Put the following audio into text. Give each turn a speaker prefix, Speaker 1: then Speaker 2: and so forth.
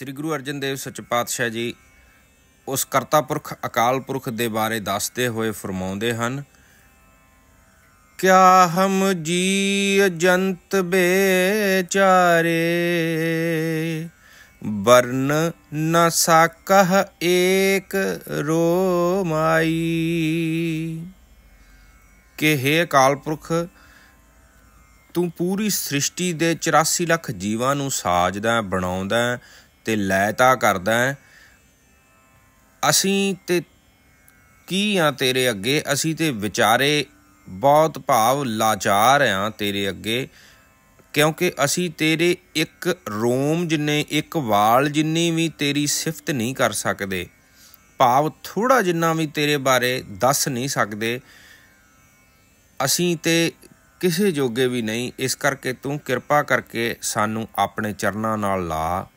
Speaker 1: ਸ੍ਰੀ ਗੁਰੂ ਅਰਜਨ ਦੇਵ ਸੱਚ ਪਾਤਸ਼ਾਹ ਜੀ ਉਸ ਕਰਤਾ ਪੁਰਖ ਅਕਾਲ ਪੁਰਖ ਦੇ ਬਾਰੇ ਦੱਸਦੇ ਹੋਏ ਫਰਮਾਉਂਦੇ ਹਨ ਕਿਆ ਹਮ ਜੀ ਅਜੰਤ ਬੇਚਾਰੇ ਵਰਨ ਨ ਸਾਕਹ ਏਕ ਰੋਮਾਈ ਕਿ ਹੈ ਅਕਾਲ ਪੁਰਖ ਤੂੰ ਪੂਰੀ ਸ੍ਰਿਸ਼ਟੀ ਦੇ 84 ਲੱਖ ਜੀਵਾਂ ਨੂੰ ਸਾਜਦਾ ਬਣਾਉਂਦਾ ਤੇ ਲੈ ਕਰਦਾ ਅਸੀਂ ਤੇ ਕੀ ਆ ਤੇਰੇ ਅੱਗੇ ਅਸੀਂ ਤੇ ਵਿਚਾਰੇ ਬਹੁਤ ਭਾਵ ਲਾਚਾਰ ਆ ਤੇਰੇ ਅੱਗੇ ਕਿਉਂਕਿ ਅਸੀਂ ਤੇਰੇ ਇੱਕ ਰੋਮ ਜਿੰਨੇ ਇੱਕ ਵਾਲ ਜਿੰਨੀ ਵੀ ਤੇਰੀ ਸਿਫਤ ਨਹੀਂ ਕਰ ਸਕਦੇ ਭਾਵ ਥੋੜਾ ਜਿੰਨਾ ਵੀ ਤੇਰੇ ਬਾਰੇ ਦੱਸ ਨਹੀਂ ਸਕਦੇ ਅਸੀਂ ਤੇ ਕਿਸੇ ਜੋਗੇ ਵੀ ਨਹੀਂ ਇਸ ਕਰਕੇ ਤੂੰ ਕਿਰਪਾ ਕਰਕੇ ਸਾਨੂੰ ਆਪਣੇ ਚਰਨਾਂ ਨਾਲ ਲਾ